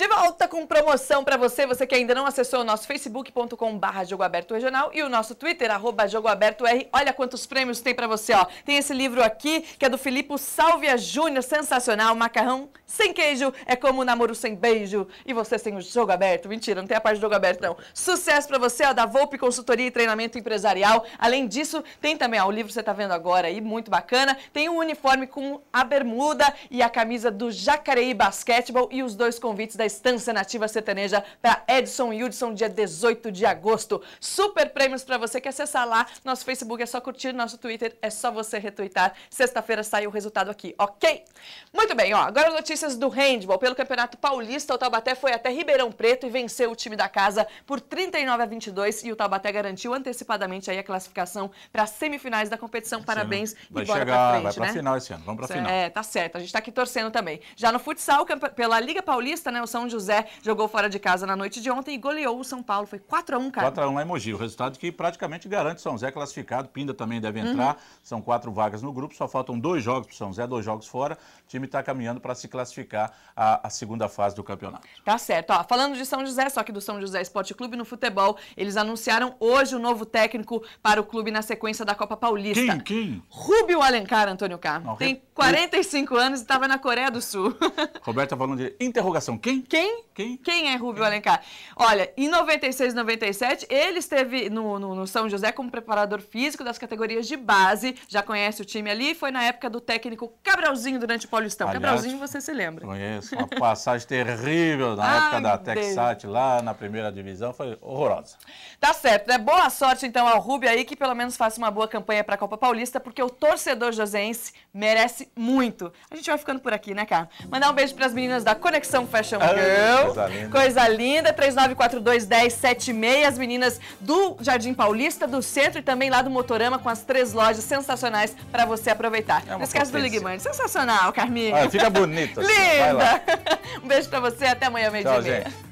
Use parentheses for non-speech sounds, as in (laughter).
De volta com promoção para você, você que ainda não acessou o nosso facebook.com barra Jogo Aberto Regional e o nosso Twitter, arroba Jogo Aberto R. Olha quantos prêmios tem para você, ó. Tem esse livro aqui, que é do Filipe Sálvia Júnior, sensacional. Macarrão sem queijo é como um namoro sem beijo e você sem o jogo aberto. Mentira, não tem a parte do jogo aberto, não. Sucesso para você, ó, da Volpe Consultoria e Treinamento Empresarial. Além disso, tem também, ó, o livro que você tá vendo agora aí, muito bacana. Tem o um uniforme com a bermuda e a camisa do Jacareí Basquetebol e os dois convites da Estância Nativa Sertaneja para Edson e Hudson, dia 18 de agosto. Super prêmios para você que acessar lá. Nosso Facebook é só curtir, nosso Twitter é só você retweetar. Sexta-feira sai o resultado aqui, ok? Muito bem, ó, agora notícias do handball. Pelo Campeonato Paulista, o Taubaté foi até Ribeirão Preto e venceu o time da casa por 39 a 22 e o Taubaté garantiu antecipadamente aí a classificação para as semifinais da competição. Parabéns vai e bora chegar, pra frente, vai pra né? final esse ano, vamos pra final. É, tá certo, a gente tá aqui torcendo também. Já no futsal, pela Liga Paulista, né, o São são José jogou fora de casa na noite de ontem e goleou o São Paulo. Foi 4x1, cara. 4x1 lá em Mogi. O resultado que praticamente garante São José classificado. Pinda também deve uhum. entrar. Uhum. São quatro vagas no grupo. Só faltam dois jogos para São José, dois jogos fora. O time está caminhando para se classificar à, segunda fase do campeonato. Tá certo. Ó, falando de São José, só que do São José Esporte Clube no futebol, eles anunciaram hoje o novo técnico para o clube na sequência da Copa Paulista. Quem? Quem? Rubio Alencar, Antônio Carlos. Tem 45 anos e estava na Coreia do Sul. (laughs) Roberto tá falando de interrogação. Quem? Quem? Quem? Quem é Rubio Alencar? Olha, em 96 e 97, ele esteve no, no, no, São José como preparador físico das categorias de base, já conhece o time ali, foi na época do técnico Cabralzinho durante o Paulistão. Aliás, Cabralzinho, você se lembra? Conheço, uma passagem terrível na (laughs) Ai, época da Texat lá na primeira divisão, foi horrorosa. Tá certo, né? Boa sorte então ao Rubio aí, que pelo menos faça uma boa campanha para a Copa Paulista, porque o torcedor joseense merece muito. A gente vai ficando por aqui, né, cara? Mandar um beijo para as meninas da Conexão Fashion Week. Coisa linda. Coisa linda. 39421076. As meninas do Jardim Paulista, do centro e também lá do Motorama com as três lojas sensacionais para você aproveitar. É Não esquece potência. do Ligmani. Sensacional, Carminho. Olha, fica bonito. (laughs) Assim, linda. (laughs) Um beijo para você. Até amanhã, meio-dia.